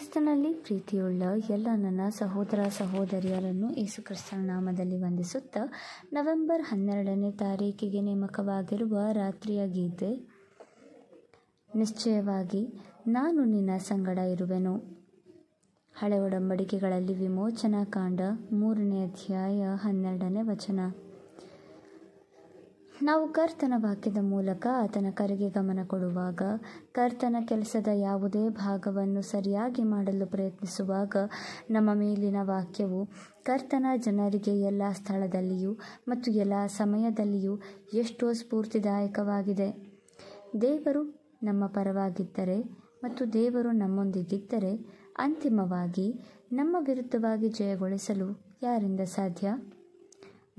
ಕ್ರಿಸ್ತನಲ್ಲಿ ಪ್ರೀತಿಯುಳ್ಳ ಎಲ್ಲ ನನ್ನ ಸಹೋದರ ಸಹೋದರಿಯರನ್ನು ಯೇಸು ಕ್ರಿಸ್ತನ ನಾಮದಲ್ಲಿ ವಂದಿಸುತ್ತಾ ನವೆಂಬರ್ ಹನ್ನೆರಡನೇ ತಾರೀಕಿಗೆ ನೇಮಕವಾಗಿರುವ ರಾತ್ರಿಯ ಗೀತೆ ನಿಶ್ಚಯವಾಗಿ ನಾನು ನಿನ್ನ ಸಂಗಡ ಇರುವೆನು ಹಳೆ ಒಡಂಬಡಿಕೆಗಳಲ್ಲಿ ವಿಮೋಚನಾ ಕಾಂಡ ಮೂರನೇ ಅಧ್ಯಾಯ ಹನ್ನೆರಡನೇ ವಚನ ನಾವು ಕರ್ತನ ವಾಕ್ಯದ ಮೂಲಕ ಆತನ ಕರೆಗೆ ಗಮನ ಕೊಡುವಾಗ ಕರ್ತನ ಕೆಲಸದ ಯಾವುದೇ ಭಾಗವನ್ನು ಸರಿಯಾಗಿ ಮಾಡಲು ಪ್ರಯತ್ನಿಸುವಾಗ ನಮ್ಮ ಮೇಲಿನ ವಾಕ್ಯವು ಕರ್ತನ ಜನರಿಗೆ ಎಲ್ಲ ಸ್ಥಳದಲ್ಲಿಯೂ ಮತ್ತು ಎಲ್ಲ ಸಮಯದಲ್ಲಿಯೂ ಎಷ್ಟೋ ಸ್ಫೂರ್ತಿದಾಯಕವಾಗಿದೆ ದೇವರು ನಮ್ಮ ಪರವಾಗಿದ್ದರೆ ಮತ್ತು ದೇವರು ನಮ್ಮೊಂದಿಗಿದ್ದರೆ ಅಂತಿಮವಾಗಿ ನಮ್ಮ ವಿರುದ್ಧವಾಗಿ ಜಯಗೊಳಿಸಲು ಯಾರಿಂದ ಸಾಧ್ಯ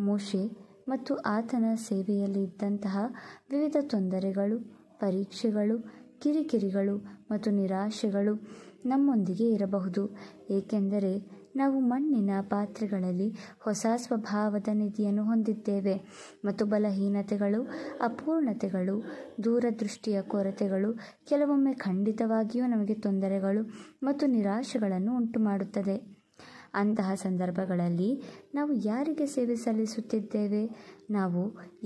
ಮೋಶೆ ಮತ್ತು ಆತನ ಸೇವೆಯಲ್ಲಿ ಇದ್ದಂತಹ ವಿವಿಧ ತೊಂದರೆಗಳು ಪರೀಕ್ಷೆಗಳು ಕಿರಿಕಿರಿಗಳು ಮತ್ತು ನಿರಾಶೆಗಳು ನಮ್ಮೊಂದಿಗೆ ಇರಬಹುದು ಏಕೆಂದರೆ ನಾವು ಮಣ್ಣಿನ ಪಾತ್ರೆಗಳಲ್ಲಿ ಹೊಸ ಸ್ವಭಾವದ ನಿಧಿಯನ್ನು ಹೊಂದಿದ್ದೇವೆ ಮತ್ತು ಬಲಹೀನತೆಗಳು ಅಪೂರ್ಣತೆಗಳು ದೂರದೃಷ್ಟಿಯ ಕೊರತೆಗಳು ಕೆಲವೊಮ್ಮೆ ಖಂಡಿತವಾಗಿಯೂ ನಮಗೆ ತೊಂದರೆಗಳು ಮತ್ತು ನಿರಾಶೆಗಳನ್ನು ಉಂಟುಮಾಡುತ್ತದೆ ಅಂತಹ ಸಂದರ್ಭಗಳಲ್ಲಿ ನಾವು ಯಾರಿಗೆ ಸೇವೆ ಸಲ್ಲಿಸುತ್ತಿದ್ದೇವೆ ನಾವು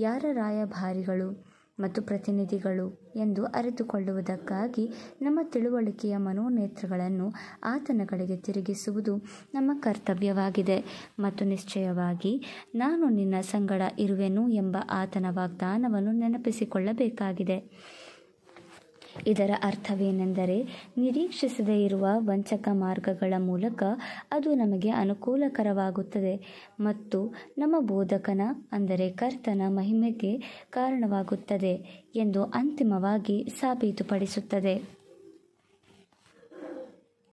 ಯಾರ ರಾಯಭಾರಿಗಳು ಮತ್ತು ಪ್ರತಿನಿಧಿಗಳು ಎಂದು ಅರಿತುಕೊಳ್ಳುವುದಕ್ಕಾಗಿ ನಮ್ಮ ತಿಳುವಳಿಕೆಯ ಮನೋನೇತ್ರಗಳನ್ನು ಆತನ ಕಡೆಗೆ ತಿರುಗಿಸುವುದು ನಮ್ಮ ಕರ್ತವ್ಯವಾಗಿದೆ ಮತ್ತು ನಿಶ್ಚಯವಾಗಿ ನಾನು ನಿನ್ನ ಸಂಗಡ ಇರುವೆನು ಎಂಬ ಆತನ ವಾಗ್ದಾನವನ್ನು ನೆನಪಿಸಿಕೊಳ್ಳಬೇಕಾಗಿದೆ ಇದರ ಅರ್ಥವೇನೆಂದರೆ ನಿರೀಕ್ಷಿಸದೇ ಇರುವ ವಂಚಕ ಮಾರ್ಗಗಳ ಮೂಲಕ ಅದು ನಮಗೆ ಅನುಕೂಲಕರವಾಗುತ್ತದೆ ಮತ್ತು ನಮ್ಮ ಬೋಧಕನ ಅಂದರೆ ಕರ್ತನ ಮಹಿಮೆಗೆ ಕಾರಣವಾಗುತ್ತದೆ ಎಂದು ಅಂತಿಮವಾಗಿ ಸಾಬೀತುಪಡಿಸುತ್ತದೆ